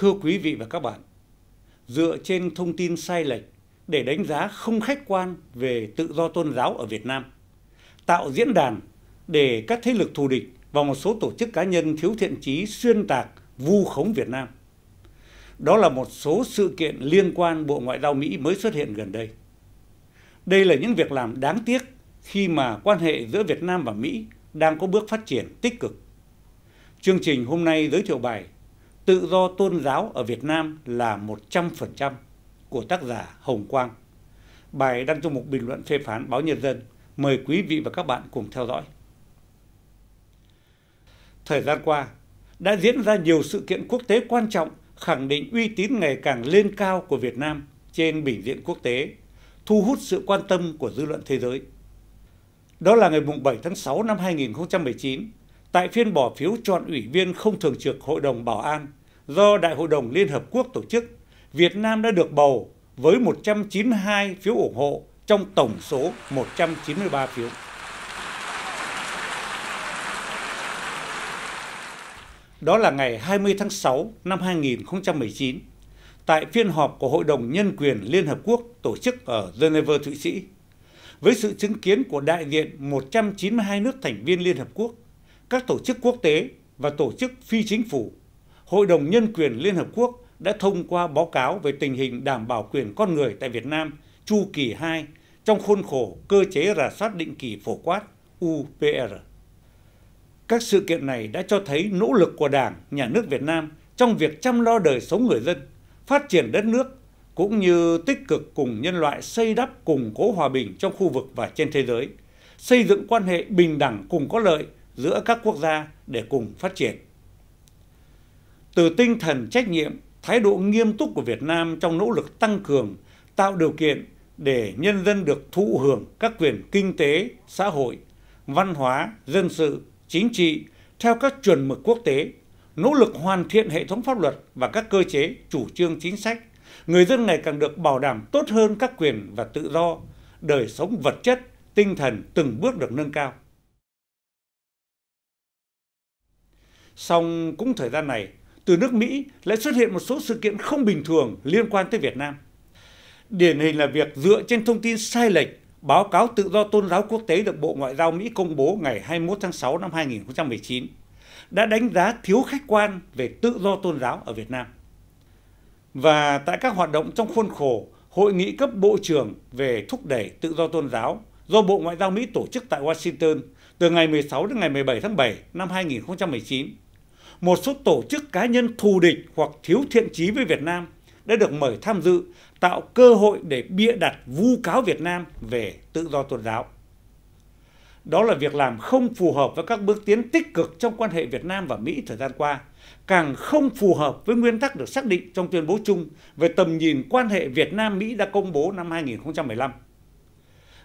thưa quý vị và các bạn dựa trên thông tin sai lệch để đánh giá không khách quan về tự do tôn giáo ở việt nam tạo diễn đàn để các thế lực thù địch và một số tổ chức cá nhân thiếu thiện trí xuyên tạc vu khống việt nam đó là một số sự kiện liên quan bộ ngoại giao mỹ mới xuất hiện gần đây đây là những việc làm đáng tiếc khi mà quan hệ giữa việt nam và mỹ đang có bước phát triển tích cực chương trình hôm nay giới thiệu bài tự do tôn giáo ở Việt Nam là 100% của tác giả Hồng Quang. Bài đăng trong một bình luận phê phán báo Nhân dân. Mời quý vị và các bạn cùng theo dõi. Thời gian qua, đã diễn ra nhiều sự kiện quốc tế quan trọng khẳng định uy tín ngày càng lên cao của Việt Nam trên bình diện quốc tế, thu hút sự quan tâm của dư luận thế giới. Đó là ngày 7 tháng 6 năm 2019, tại phiên bỏ phiếu chọn ủy viên không thường trực Hội đồng Bảo an do đại hội đồng liên hợp quốc tổ chức việt nam đã được bầu với một trăm chín mươi hai phiếu ủng hộ trong tổng số một trăm chín mươi ba phiếu đó là ngày 20 tháng 6 năm 2019, tại phiên họp của Hội đồng Nhân quyền Liên Hợp Quốc tổ chức ở Geneva, Thụy Sĩ. Với sự chứng kiến của đại diện 192 nước thành viên Liên Hợp Quốc, các tổ chức quốc tế và tổ chức phi chính phủ hội đồng nhân quyền liên hợp quốc đã thông qua báo cáo về tình hình đảm bảo quyền con người tại việt nam chu kỳ hai trong khuôn khổ cơ chế rà soát định kỳ phổ quát upr các sự kiện này đã cho thấy nỗ lực của đảng nhà nước việt nam trong việc chăm lo đời sống người dân phát triển đất nước cũng như tích cực cùng nhân loại xây đắp củng cố hòa bình trong khu vực và trên thế giới xây dựng quan hệ bình đẳng cùng có lợi giữa các quốc gia để cùng phát triển từ tinh thần trách nhiệm thái độ nghiêm túc của việt nam trong nỗ lực tăng cường tạo điều kiện để nhân dân được thụ hưởng các quyền kinh tế xã hội văn hóa dân sự chính trị theo các chuẩn mực quốc tế nỗ lực hoàn thiện hệ thống pháp luật và các cơ chế chủ trương chính sách người dân ngày càng được bảo đảm tốt hơn các quyền và tự do đời sống vật chất tinh thần từng bước được nâng cao song cũng thời gian này từ nước mỹ lại xuất hiện một số sự kiện không bình thường liên quan tới việt nam điển hình là việc dựa trên thông tin sai lệch báo cáo tự do tôn giáo quốc tế được bộ ngoại giao mỹ công bố ngày 21 tháng 6 năm 2019 đã đánh giá thiếu khách quan về tự do tôn giáo ở việt nam và tại các hoạt động trong khuôn khổ hội nghị cấp bộ trưởng về thúc đẩy tự do tôn giáo do Bộ Ngoại giao Mỹ tổ chức tại Washington từ ngày 16 đến ngày 17 tháng 7 năm 2019 một số tổ chức cá nhân thù địch hoặc thiếu thiện trí với việt nam đã được mời tham dự tạo cơ hội để bịa đặt vu cáo việt nam về tự do tôn giáo đó là việc làm không phù hợp với các bước tiến tích cực trong quan hệ việt nam và mỹ thời gian qua càng không phù hợp với nguyên tắc được xác định trong tuyên bố chung về tầm nhìn quan hệ việt nam mỹ đã công bố năm 2015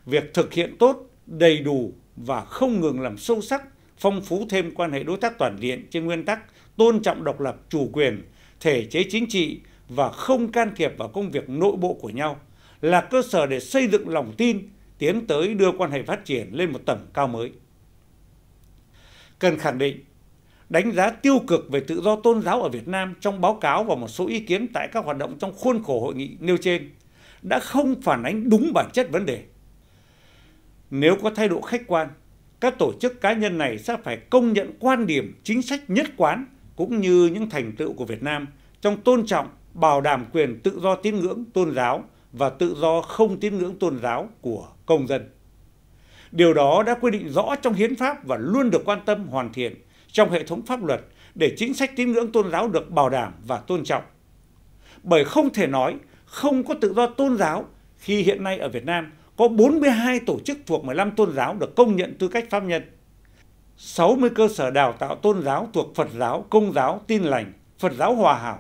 việc thực hiện tốt đầy đủ và không ngừng làm sâu sắc phong phú thêm quan hệ đối tác toàn diện trên nguyên tắc tôn trọng độc lập chủ quyền thể chế chính trị và không can thiệp vào công việc nội bộ của nhau là cơ sở để xây dựng lòng tin tiến tới đưa quan hệ phát triển lên một tầm cao mới cần khẳng định đánh giá tiêu cực về tự do tôn giáo ở Việt Nam trong báo cáo và một số ý kiến tại các hoạt động trong khuôn khổ hội nghị nêu trên đã không phản ánh đúng bản chất vấn đề. Nếu có thái độ khách quan, các tổ chức cá nhân này sẽ phải công nhận quan điểm chính sách nhất quán cũng như những thành tựu của việt nam trong tôn trọng bảo đảm quyền tự do tín ngưỡng tôn giáo và tự do không tín ngưỡng tôn giáo của công dân điều đó đã quy định rõ trong hiến pháp và luôn được quan tâm hoàn thiện trong hệ thống pháp luật để chính sách tín ngưỡng tôn giáo được bảo đảm và tôn trọng bởi không thể nói không có tự do tôn giáo khi hiện nay ở việt nam có 42 tổ chức thuộc 15 tôn giáo được công nhận tư cách pháp nhân, 60 cơ sở đào tạo tôn giáo thuộc Phật giáo, Công giáo, Tin lành, Phật giáo Hòa hảo.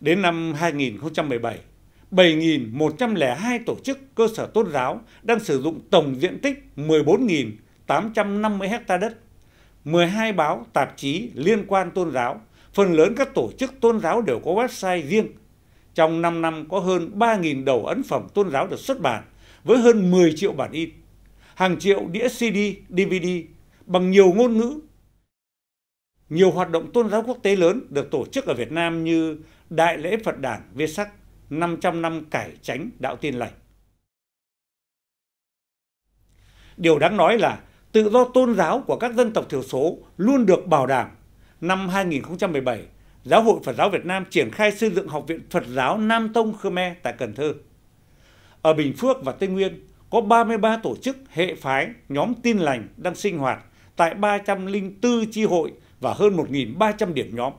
Đến năm 2017, 7.102 tổ chức cơ sở tôn giáo đang sử dụng tổng diện tích 14.850 ha đất, 12 báo, tạp chí liên quan tôn giáo, phần lớn các tổ chức tôn giáo đều có website riêng. Trong 5 năm có hơn 3.000 đầu ấn phẩm tôn giáo được xuất bản, với hơn 10 triệu bản in hàng triệu đĩa cd dvd bằng nhiều ngôn ngữ nhiều hoạt động tôn giáo quốc tế lớn được tổ chức ở việt nam như đại lễ phật Đản viết sắc 500 năm cải tránh đạo tin lành điều đáng nói là tự do tôn giáo của các dân tộc thiểu số luôn được bảo đảm năm 2017 Giáo hội Phật giáo Việt Nam triển khai xây dựng Học viện Phật giáo Nam Tông Khmer tại Cần Thơ ở bình phước và tây nguyên có ba mươi ba tổ chức hệ phái nhóm tin lành đang sinh hoạt tại ba trăm linh bốn tri hội và hơn một ba trăm điểm nhóm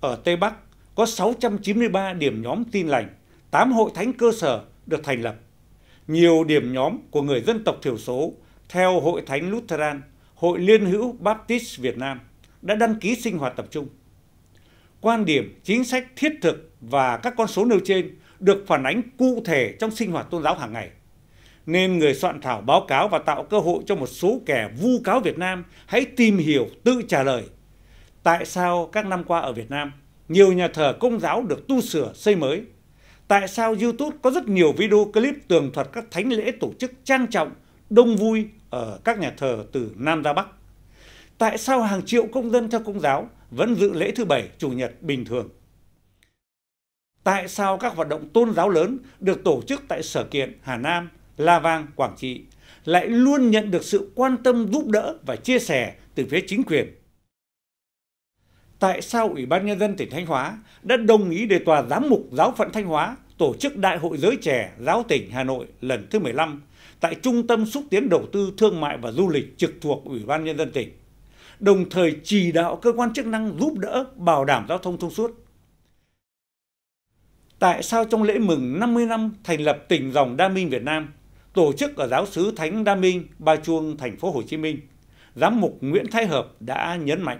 ở tây bắc có sáu trăm chín mươi ba điểm nhóm tin lành tám hội thánh cơ sở được thành lập nhiều điểm nhóm của người dân tộc thiểu số theo Hội Thánh Lutheran, Hội Liên hữu Baptist Việt Nam đã đăng ký sinh hoạt tập trung. Quan điểm, chính sách thiết thực và các con số nêu trên được phản ánh cụ thể trong sinh hoạt tôn giáo hàng ngày nên người soạn thảo báo cáo và tạo cơ hội cho một số kẻ vu cáo Việt Nam hãy tìm hiểu tự trả lời tại sao các năm qua ở Việt Nam nhiều nhà thờ công giáo được tu sửa xây mới tại sao YouTube có rất nhiều video clip tường thuật các thánh lễ tổ chức trang trọng đông vui ở các nhà thờ từ Nam ra Bắc tại sao hàng triệu công dân theo công giáo vẫn dự lễ thứ bảy chủ nhật bình thường tại sao các hoạt động tôn giáo lớn được tổ chức tại sở kiện hà nam la vang quảng trị lại luôn nhận được sự quan tâm giúp đỡ và chia sẻ từ phía chính quyền tại sao ủy ban nhân dân tỉnh thanh hóa đã đồng ý để tòa giám mục giáo phận thanh hóa tổ chức đại hội giới trẻ giáo tỉnh hà nội lần thứ 15 tại trung tâm xúc tiến đầu tư thương mại và du lịch trực thuộc ủy ban nhân dân tỉnh đồng thời chỉ đạo cơ quan chức năng giúp đỡ bảo đảm giao thông thông suốt tại sao trong lễ mừng 50 năm thành lập tỉnh dòng Đa Minh Việt Nam, tổ chức ở giáo sứ Thánh Đa Minh, Ba Chuông, thành phố Hồ Chí Minh, giám mục Nguyễn Thái Hợp đã nhấn mạnh.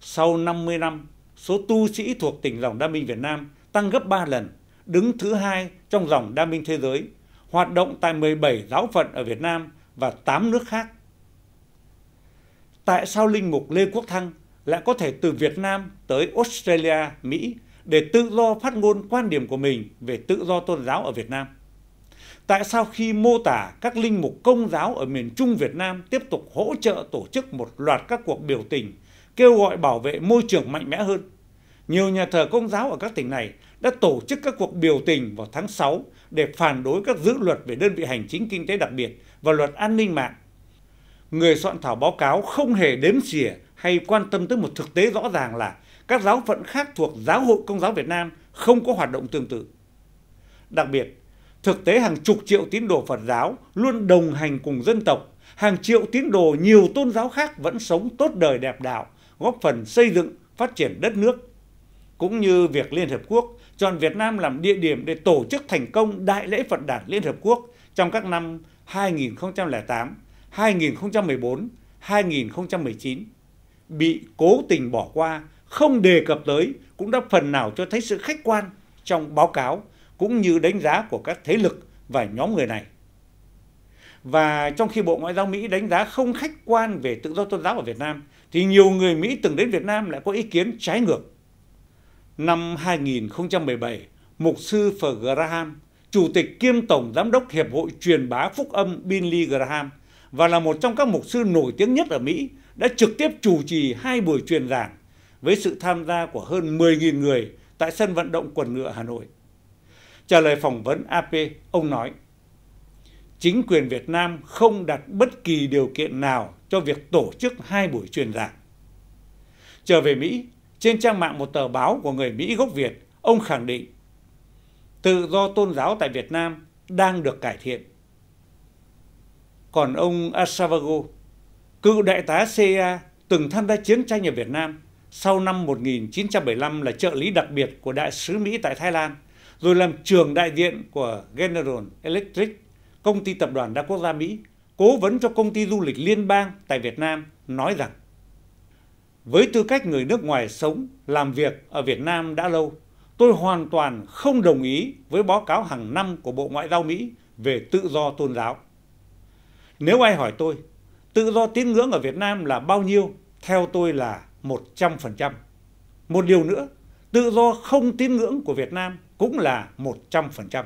Sau 50 năm, số tu sĩ thuộc tỉnh dòng Đa Minh Việt Nam tăng gấp 3 lần, đứng thứ hai trong dòng Đa Minh thế giới, hoạt động tại 17 giáo phận ở Việt Nam và 8 nước khác. Tại sao linh mục Lê Quốc Thăng lại có thể từ Việt Nam tới Australia, Mỹ để tự do phát ngôn quan điểm của mình về tự do tôn giáo ở Việt Nam? Tại sao khi mô tả các linh mục công giáo ở miền Trung Việt Nam tiếp tục hỗ trợ tổ chức một loạt các cuộc biểu tình kêu gọi bảo vệ môi trường mạnh mẽ hơn, nhiều nhà thờ công giáo ở các tỉnh này đã tổ chức các cuộc biểu tình vào tháng 6 để phản đối các dự luật về đơn vị hành chính kinh tế đặc biệt và luật an ninh mạng. Người soạn thảo báo cáo không hề đếm xỉa hay quan tâm tới một thực tế rõ ràng là các giáo phận khác thuộc giáo hội công giáo việt nam không có hoạt động tương tự đặc biệt thực tế hàng chục triệu tín đồ phật giáo luôn đồng hành cùng dân tộc hàng triệu tín đồ nhiều tôn giáo khác vẫn sống tốt đời đẹp đạo góp phần xây dựng phát triển đất nước cũng như việc liên hợp quốc chọn việt nam làm địa điểm để tổ chức thành công đại lễ phật đản liên hợp quốc trong các năm 2008 2014 2019 bị cố tình bỏ qua không đề cập tới cũng đã phần nào cho thấy sự khách quan trong báo cáo cũng như đánh giá của các thế lực và nhóm người này. Và trong khi Bộ Ngoại giao Mỹ đánh giá không khách quan về tự do tôn giáo ở Việt Nam, thì nhiều người Mỹ từng đến Việt Nam lại có ý kiến trái ngược. Năm 2017, Mục sư Phở Graham, Chủ tịch kiêm Tổng Giám đốc Hiệp hội Truyền bá Phúc âm Binley Graham và là một trong các mục sư nổi tiếng nhất ở Mỹ, đã trực tiếp chủ trì hai buổi truyền giảng với sự tham gia của hơn 10.000 người tại sân vận động quần ngựa hà nội trả lời phỏng vấn ap ông nói chính quyền việt nam không đặt bất kỳ điều kiện nào cho việc tổ chức hai buổi truyền giảng trở về mỹ trên trang mạng một tờ báo của người mỹ gốc việt ông khẳng định tự do tôn giáo tại việt nam đang được cải thiện còn ông asavago cựu đại tá cia từng tham gia chiến tranh ở việt nam sau năm một nghìn chín trăm bảy mươi năm là trợ lý đặc biệt của đại sứ mỹ tại thái lan rồi làm trưởng đại diện của general electric công ty tập đoàn đa quốc gia mỹ cố vấn cho công ty du lịch liên bang tại việt nam nói rằng với tư cách người nước ngoài sống làm việc ở việt nam đã lâu tôi hoàn toàn không đồng ý với báo cáo hàng năm của bộ ngoại giao mỹ về tự do tôn giáo nếu ai hỏi tôi tự do tín ngưỡng ở việt nam là bao nhiêu theo tôi là một trăm linh một điều nữa tự do không tín ngưỡng của việt nam cũng là một trăm linh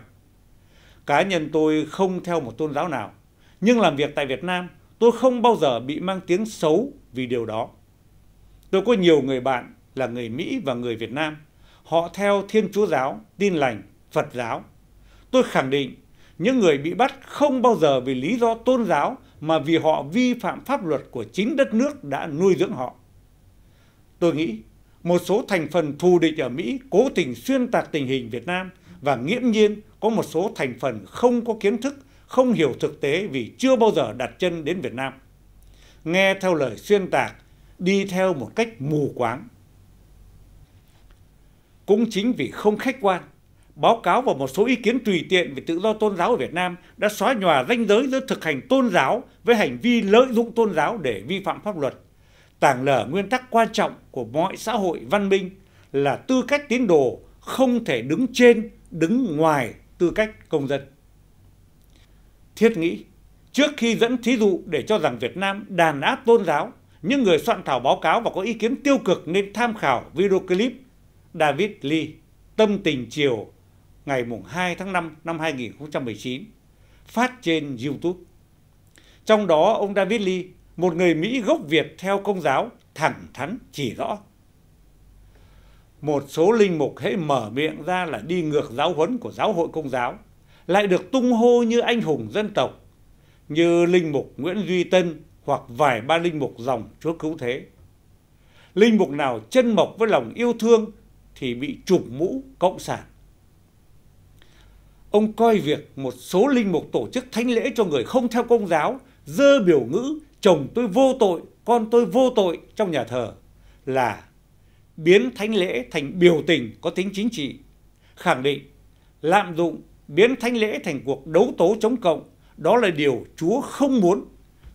cá nhân tôi không theo một tôn giáo nào nhưng làm việc tại việt nam tôi không bao giờ bị mang tiếng xấu vì điều đó tôi có nhiều người bạn là người mỹ và người việt nam họ theo thiên chúa giáo tin lành phật giáo tôi khẳng định những người bị bắt không bao giờ vì lý do tôn giáo mà vì họ vi phạm pháp luật của chính đất nước đã nuôi dưỡng họ tôi nghĩ một số thành phần thù địch ở mỹ cố tình xuyên tạc tình hình việt nam và nghiễm nhiên có một số thành phần không có kiến thức không hiểu thực tế vì chưa bao giờ đặt chân đến việt nam nghe theo lời xuyên tạc đi theo một cách mù quáng cũng chính vì không khách quan báo cáo và một số ý kiến tùy tiện về tự do tôn giáo ở Việt Nam đã xóa nhòa ranh giới giữa thực hành tôn giáo với hành vi lợi dụng tôn giáo để vi phạm pháp luật tảng lở nguyên tắc quan trọng của mọi xã hội văn minh là tư cách tín đồ không thể đứng trên đứng ngoài tư cách công dân thiết nghĩ trước khi dẫn thí dụ để cho rằng việt nam đàn áp tôn giáo những người soạn thảo báo cáo và có ý kiến tiêu cực nên tham khảo video clip david lee tâm tình chiều ngày 2 tháng 5 năm 2019 phát trên youtube trong đó ông david lee một người mỹ gốc việt theo công giáo thẳng thắn chỉ rõ một số linh mục hãy mở miệng ra là đi ngược giáo huấn của giáo hội công giáo lại được tung hô như anh hùng dân tộc như linh mục nguyễn duy tân hoặc vài ba linh mục dòng chúa cứu thế linh mục nào chân mộc với lòng yêu thương thì bị chụp mũ cộng sản ông coi việc một số linh mục tổ chức thánh lễ cho người không theo công giáo dơ biểu ngữ chồng tôi vô tội con tôi vô tội trong nhà thờ là biến thánh lễ thành biểu tình có tính chính trị khẳng định lạm dụng biến thánh lễ thành cuộc đấu tố chống cộng đó là điều chúa không muốn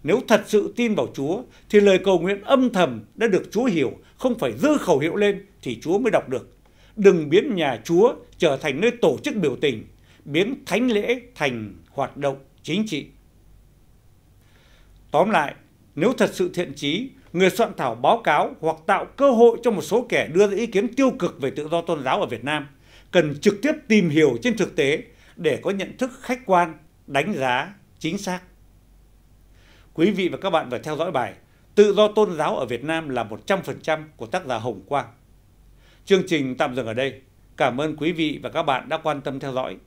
nếu thật sự tin vào chúa thì lời cầu nguyện âm thầm đã được chúa hiểu không phải dư khẩu hiệu lên thì chúa mới đọc được đừng biến nhà chúa trở thành nơi tổ chức biểu tình biến thánh lễ thành hoạt động chính trị tóm lại nếu thật sự thiện trí người soạn thảo báo cáo hoặc tạo cơ hội cho một số kẻ đưa ra ý kiến tiêu cực về tự do tôn giáo ở việt nam cần trực tiếp tìm hiểu trên thực tế để có nhận thức khách quan đánh giá chính xác quý vị và các bạn vừa theo dõi bài tự do tôn giáo ở việt nam là một trăm phần trăm của tác giả hồng quang chương trình tạm dừng ở đây cảm ơn quý vị và các bạn đã quan tâm theo dõi